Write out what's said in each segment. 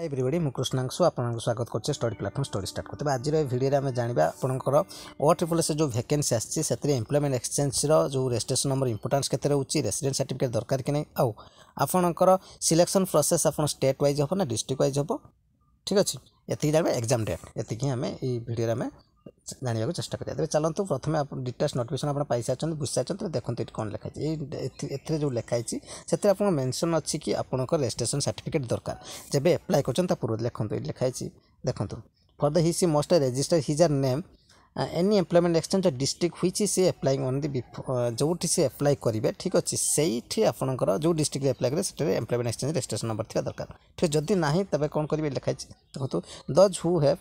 High ଏଭ୍ରିବଡ଼ି ମୁଁ କୃଷ୍ଣାଂଶୁ ଆପଣଙ୍କୁ ସ୍ୱାଗତ କରୁଛି ଷ୍ଟଡ଼ି ପ୍ଲାଟଫର୍ମ ଷ୍ଟଡ଼ି ଷ୍ଟାର୍ଟ କରିଥିବା ଆଜିର ଏ ଭିଡ଼ିଓରେ ଆମେ ଜାଣିବା ଆପଣଙ୍କର ଓ ଟ୍ରିପଲ୍ ସେ ଯେଉଁ ଭେକେନ୍ସି ଆସିଛି ସେଥିରେ ଏମ୍ପ୍ଲୟମେଣ୍ଟ ଏକ୍ସଚେଞ୍ଜର ଯେଉଁ ରେଜିଷ୍ଟ୍ରେସନ୍ ନମ୍ବର ଇମ୍ପୋର୍ଟାନ୍ସ କେତେ ରହୁଛି ରେସିଡେଣ୍ଟ ସାର୍ଟିଫିକେଟ୍ ଦରକାର କି ନାହିଁ ଆଉ ଆପଣଙ୍କର ସିଲେକ୍ସନ୍ ପ୍ରୋସେସ୍ ଆପଣ ଷ୍ଟେଟ୍ ୱାଇଜ୍ ହେବ ନା ଡିଷ୍ଟ୍ରିକ୍ଟ ୱାଇଜ୍ ହେବ ଠିକ୍ ଅଛି ଏତିକି ଜାଣିବା ଏକ୍ଜାମ୍ ଡେଟ୍ ଏତିକି ଆମେ ଏଇ ଭିଡ଼ିଓରେ ଆମେ ଜାଣିବାକୁ ଚେଷ୍ଟା କରିବା ତେବେ ଚାଲନ୍ତୁ ପ୍ରଥମେ ଆପଣ ଡିଟାଚ୍ ନୋଟିଫିକେସନ୍ ଆପଣ ପାଇସାରିଛନ୍ତି ବୁଝିସାରିଛନ୍ତି ତେବେ ଦେଖନ୍ତୁ ଏଠି କ'ଣ ଲେଖାହେଇଛି ଏଇ ଏଥିରେ ଯେଉଁ ଲେଖାହେଇଛି ସେଥିରେ ଆପଣଙ୍କ ମେନସନ୍ ଅଛି କି ଆପଣଙ୍କ ରେଜିଷ୍ଟ୍ରେସନ୍ ସାର୍ଟିଫିକେଟ୍ ଦରକାର ଯେବେ ଆପ୍ଲାଏ କରୁଛନ୍ତି ତା ପୂର୍ବରୁ ଦେଖନ୍ତୁ ଏଠି ଲେଖାହେଇଛି ଦେଖନ୍ତୁ for the he she must register his her name any employment exchange district which ସିଏ ଆପ୍ଲାଏ ଅନ୍ ଦି ଯେଉଁଠି ସିଏ ଆପ୍ଲାଏ କରିବେ ଠିକ୍ ଅଛି ସେଇଠି ଆପଣଙ୍କର ଯେଉଁ ଡିଷ୍ଟ୍ରିକ୍ଟରେ ଆପ୍ଲାଏ କରିବେ ସେଠାରେ ଏମ୍ପ୍ଲୟମେଣ୍ଟ ଏକ୍ସଚେଞ୍ଜ ରେଜିଷ୍ଟ୍ରେସନ୍ ନମ୍ବର ଥିବା ଦରକାର ଠିକ୍ ଯଦି ନାହିଁ ତେବେ କ'ଣ କରିବେ ଲେଖାଇଛି ଦେଖନ୍ତୁ those who have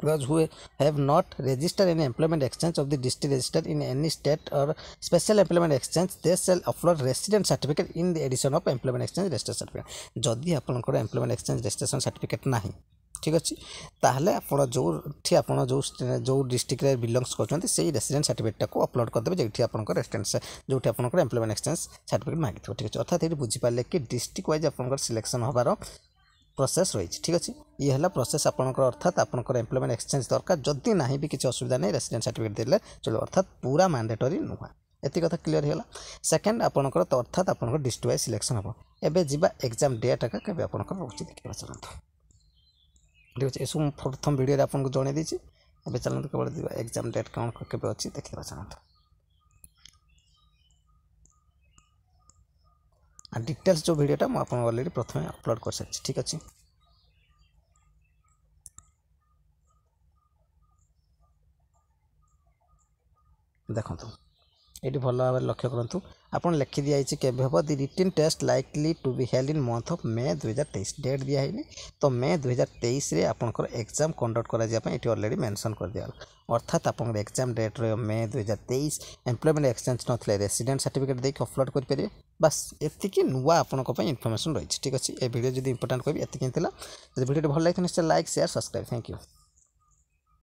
Employers who have not registered in employment exchange of the district registered in any state or special employment exchange, they shall upload resident certificate in the edition of employment exchange registration certificate. ଯଦି ଆପଣଙ୍କର employment exchange registration certificate ନାହିଁ ঠিক আছে তাহলে আপনার যেটি আপনার যে ডিস্ট্রিক্টরে বিলংস করছেন সেই রেসিডেন্ট সার্টিফিকেটটাকে অপলোড করে দেবে যেটি আপনার রেসিডেন্ট যেটি আপনার এমপ্লয়মেন্ট এক্সচেঞ্জ সার্টিফিকেট মাগিথিব ঠিক আছে অর্থাৎ এটি বুঝিপারে কি ডিস্ট্রিক্ট ওয়াইজ আপনার সিলেকশন হবার প্রসেস রয়েছে ঠিক আছে ইয়ে হল প্রসেস আপনার অর্থাৎ আপনার এমপ্লয়মেন্ট এক্সচেঞ্জ দরকার যদি না বি কিছু অসুবিধা নেই রেসিডেন্ট সার্টিফিকেট দেলে চলো অর্থাৎ পুরা ম্যান্ডেটরি নুয়া এত কথা ক্লিয়ার হল সেকেন্ড আপনার অর্থাৎ আপনার ডিস্ট ওয়াইজ সিলেকশন হব এবে যা এক্সাম ডেট একা কেবে আপনার রয়েছে দেখবা চলতু ঠিক আছে এসব প্রথম ভিডিওরে আপনার জনাই দিয়েছি এবে চলতু কেবল যা এক্সাম ডেট কেমন কেবে অ দেখবা চলতু ডিটেल्स जो ভিডিওটা ମୁଁ ଆପଣଙ୍କୁ ଅଲରେଡ଼ି ପ୍ରଥମେ ଅପଲୋଡ଼ କରିସାରିଛି ଠିକ୍ ଅଛି ଦେଖନ୍ତୁ ଏଇଠି ଭଲ ଭାବରେ ଲକ୍ଷ୍ୟ କରନ୍ତୁ ଆପଣ ଲେଖି ଦିଆହେଇଛି କେବେ ହେବ the written test likely to be held in month of May ଦୁଇହଜାର ତେଇଶ ଡେଟ୍ ଦିଆହେଇନି ତ ମେ ଦୁଇହଜାର ତେଇଶରେ ଆପଣଙ୍କର ଏକ୍ଜାମ୍ କଣ୍ଡକ୍ଟ କରାଯିବା ପାଇଁ ଏଠି ଅଲରେଡ଼ି ମେନସନ୍ କରିଦିଆଗଲା ଅର୍ଥାତ୍ ଆପଣଙ୍କର ଏକ୍ଜାମ୍ ଡେଟ୍ ରହିବ ମେ ଦୁଇହଜାର ତେଇଶ ଏମ୍ପ୍ଲୟମେଣ୍ଟ ଏକ୍ସଚେଞ୍ଜ ନଥିଲେ ରେସିଡେଣ୍ଟ ସାର୍ଟିଫିକେଟ୍ ଦେଇକି ଅପଲୋଡ଼ କରିପାରିବେ ବାସ୍ ଏତିକି ନୂଆ ଆପଣଙ୍କ ପାଇଁ ଇନଫର୍ମେସନ୍ ରହିଛି ଠିକ୍ ଅଛି ଏ ଭିଡ଼ିଓ ଯଦି ଇମ୍ପୋର୍ଟାଣ୍ଟ କହିବି ଏତିକି ଥିଲା ଯଦି ଭିଡ଼ିଓଟି ଭଲ ଲାଗିଥିବ ନିଶ୍ଚୟ like share subscribe thank you